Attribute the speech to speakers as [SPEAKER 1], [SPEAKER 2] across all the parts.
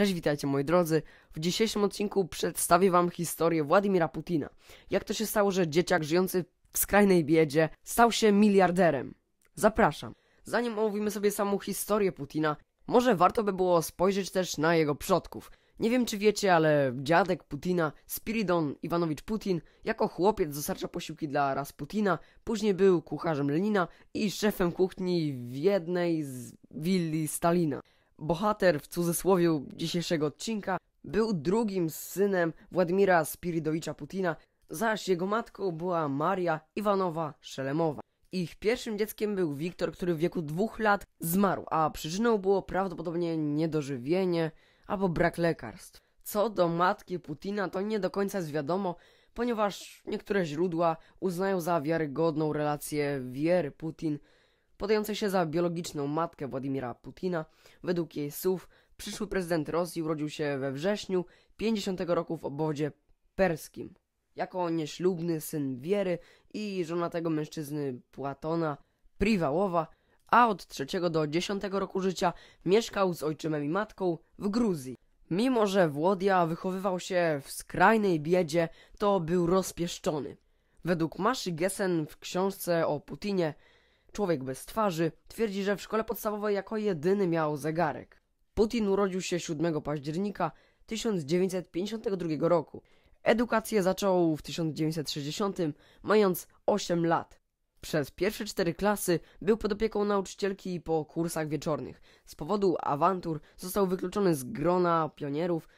[SPEAKER 1] Cześć, witajcie moi drodzy. W dzisiejszym odcinku przedstawię wam historię Władimira Putina. Jak to się stało, że dzieciak żyjący w skrajnej biedzie stał się miliarderem? Zapraszam. Zanim omówimy sobie samą historię Putina, może warto by było spojrzeć też na jego przodków. Nie wiem czy wiecie, ale dziadek Putina, Spiridon Iwanowicz Putin, jako chłopiec dostarcza posiłki dla Rasputina, później był kucharzem Lenina i szefem kuchni w jednej z willi Stalina. Bohater w cudzysłowie dzisiejszego odcinka był drugim synem Władimira Spiridowicza Putina, zaś jego matką była Maria Iwanowa Szelemowa. Ich pierwszym dzieckiem był Wiktor, który w wieku dwóch lat zmarł, a przyczyną było prawdopodobnie niedożywienie albo brak lekarstw. Co do matki Putina, to nie do końca jest wiadomo, ponieważ niektóre źródła uznają za wiarygodną relację Wier Putin podającej się za biologiczną matkę Władimira Putina. Według jej słów przyszły prezydent Rosji urodził się we wrześniu 50 roku w obwodzie perskim. Jako nieślubny syn Wiery i tego mężczyzny Płatona Priwałowa, a od 3 do 10 roku życia mieszkał z ojczymem i matką w Gruzji. Mimo, że Włodia wychowywał się w skrajnej biedzie, to był rozpieszczony. Według Maszy Gessen w książce o Putinie człowiek bez twarzy, twierdzi, że w szkole podstawowej jako jedyny miał zegarek. Putin urodził się 7 października 1952 roku. Edukację zaczął w 1960, mając 8 lat. Przez pierwsze cztery klasy był pod opieką nauczycielki po kursach wieczornych. Z powodu awantur został wykluczony z grona pionierów,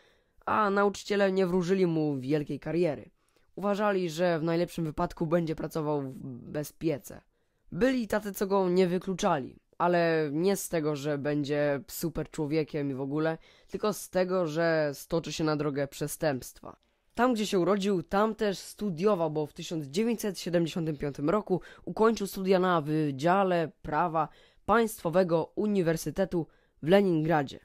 [SPEAKER 1] a nauczyciele nie wróżyli mu wielkiej kariery. Uważali, że w najlepszym wypadku będzie pracował w piece. Byli tacy, co go nie wykluczali, ale nie z tego, że będzie super człowiekiem i w ogóle, tylko z tego, że stoczy się na drogę przestępstwa. Tam, gdzie się urodził, tam też studiował, bo w 1975 roku ukończył studia na Wydziale Prawa Państwowego Uniwersytetu w Leningradzie.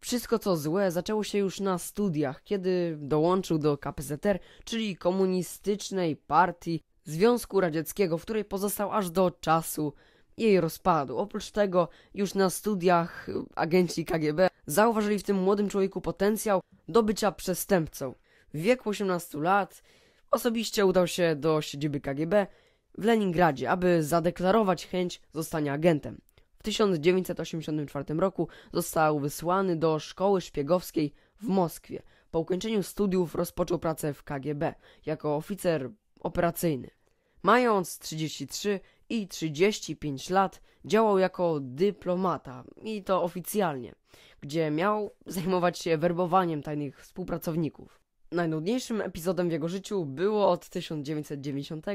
[SPEAKER 1] Wszystko co złe zaczęło się już na studiach, kiedy dołączył do KPZR, czyli Komunistycznej Partii Związku Radzieckiego, w której pozostał aż do czasu jej rozpadu. Oprócz tego już na studiach agenci KGB zauważyli w tym młodym człowieku potencjał do bycia przestępcą. W wieku 18 lat osobiście udał się do siedziby KGB w Leningradzie, aby zadeklarować chęć zostania agentem. W 1984 roku został wysłany do szkoły szpiegowskiej w Moskwie. Po ukończeniu studiów rozpoczął pracę w KGB jako oficer operacyjny. Mając 33 i 35 lat działał jako dyplomata i to oficjalnie, gdzie miał zajmować się werbowaniem tajnych współpracowników. Najnudniejszym epizodem w jego życiu było od 1990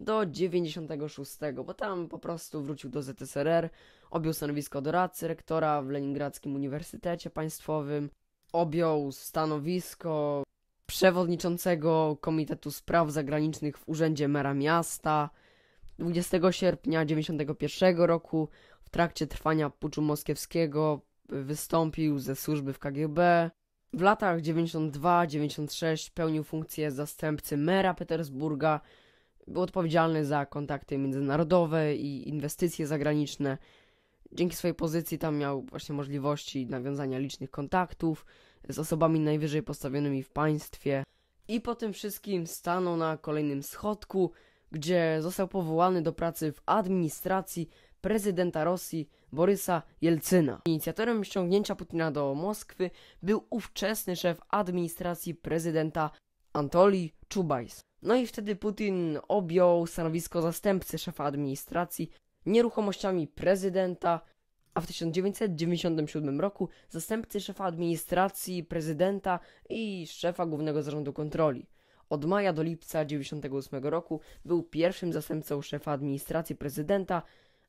[SPEAKER 1] do 96, bo tam po prostu wrócił do ZSRR, objął stanowisko doradcy rektora w Leningradzkim Uniwersytecie Państwowym, objął stanowisko przewodniczącego Komitetu Spraw Zagranicznych w Urzędzie Mera Miasta. 20 sierpnia 1991 roku w trakcie trwania puczu moskiewskiego wystąpił ze służby w KGB. W latach 92-96 pełnił funkcję zastępcy mera Petersburga. Był odpowiedzialny za kontakty międzynarodowe i inwestycje zagraniczne. Dzięki swojej pozycji tam miał właśnie możliwości nawiązania licznych kontaktów, z osobami najwyżej postawionymi w państwie. I po tym wszystkim stanął na kolejnym schodku, gdzie został powołany do pracy w administracji prezydenta Rosji Borysa Jelcyna. Inicjatorem ściągnięcia Putina do Moskwy był ówczesny szef administracji prezydenta Antoli Czubajs. No i wtedy Putin objął stanowisko zastępcy szefa administracji nieruchomościami prezydenta a w 1997 roku zastępcy szefa administracji, prezydenta i szefa głównego zarządu kontroli. Od maja do lipca 1998 roku był pierwszym zastępcą szefa administracji prezydenta,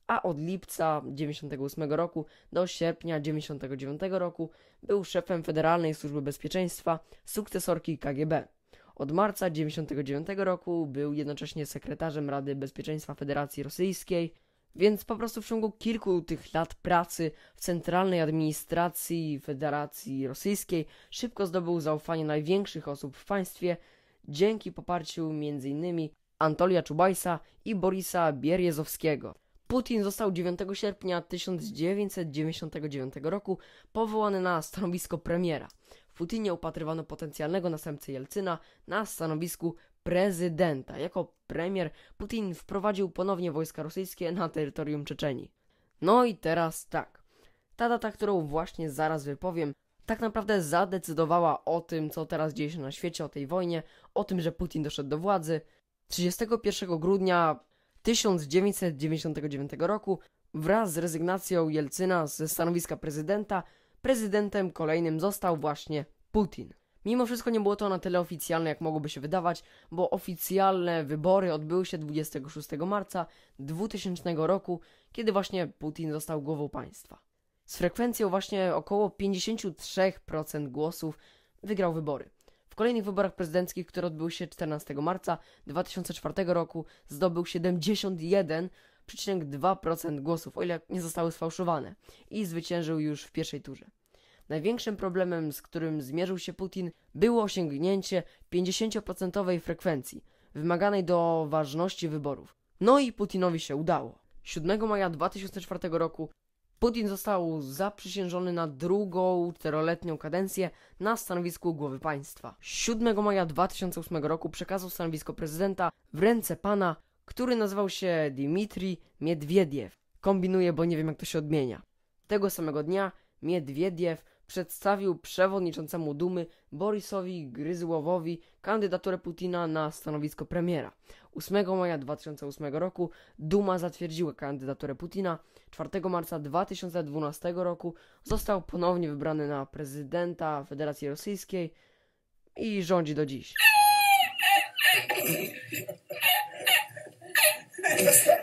[SPEAKER 1] a od lipca 1998 roku do sierpnia 1999 roku był szefem Federalnej Służby Bezpieczeństwa, sukcesorki KGB. Od marca 1999 roku był jednocześnie sekretarzem Rady Bezpieczeństwa Federacji Rosyjskiej, więc po prostu w ciągu kilku tych lat pracy w centralnej administracji Federacji Rosyjskiej szybko zdobył zaufanie największych osób w państwie dzięki poparciu m.in. Antolia Czubajsa i Borisa Bieriezowskiego. Putin został 9 sierpnia 1999 roku powołany na stanowisko premiera. W Putinie upatrywano potencjalnego następcę Jelcyna na stanowisku prezydenta. Jako premier Putin wprowadził ponownie wojska rosyjskie na terytorium Czeczenii. No i teraz tak. Ta data, którą właśnie zaraz wypowiem, tak naprawdę zadecydowała o tym, co teraz dzieje się na świecie, o tej wojnie, o tym, że Putin doszedł do władzy. 31 grudnia 1999 roku wraz z rezygnacją Jelcyna ze stanowiska prezydenta, prezydentem kolejnym został właśnie Putin. Mimo wszystko nie było to na tyle oficjalne, jak mogłoby się wydawać, bo oficjalne wybory odbyły się 26 marca 2000 roku, kiedy właśnie Putin został głową państwa. Z frekwencją właśnie około 53% głosów wygrał wybory. W kolejnych wyborach prezydenckich, które odbyły się 14 marca 2004 roku, zdobył 71,2% głosów, o ile nie zostały sfałszowane, i zwyciężył już w pierwszej turze. Największym problemem, z którym zmierzył się Putin, było osiągnięcie 50% frekwencji wymaganej do ważności wyborów. No i Putinowi się udało. 7 maja 2004 roku Putin został zaprzysiężony na drugą czteroletnią kadencję na stanowisku głowy państwa. 7 maja 2008 roku przekazał stanowisko prezydenta w ręce pana, który nazywał się Dmitri Miedwiediew. Kombinuję, bo nie wiem jak to się odmienia. Tego samego dnia Miedwiediew przedstawił przewodniczącemu Dumy Borisowi Gryzłowowi kandydaturę Putina na stanowisko premiera. 8 maja 2008 roku Duma zatwierdziła kandydaturę Putina. 4 marca 2012 roku został ponownie wybrany na prezydenta Federacji Rosyjskiej i rządzi do dziś.